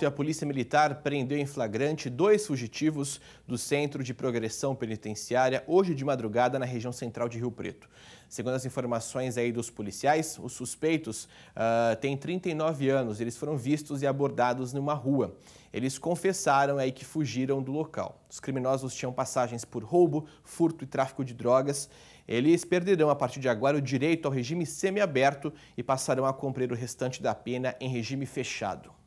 A polícia militar prendeu em flagrante dois fugitivos do Centro de Progressão Penitenciária hoje de madrugada na região central de Rio Preto. Segundo as informações aí dos policiais, os suspeitos uh, têm 39 anos. Eles foram vistos e abordados numa rua. Eles confessaram aí que fugiram do local. Os criminosos tinham passagens por roubo, furto e tráfico de drogas. Eles perderão a partir de agora o direito ao regime semiaberto e passarão a cumprir o restante da pena em regime fechado.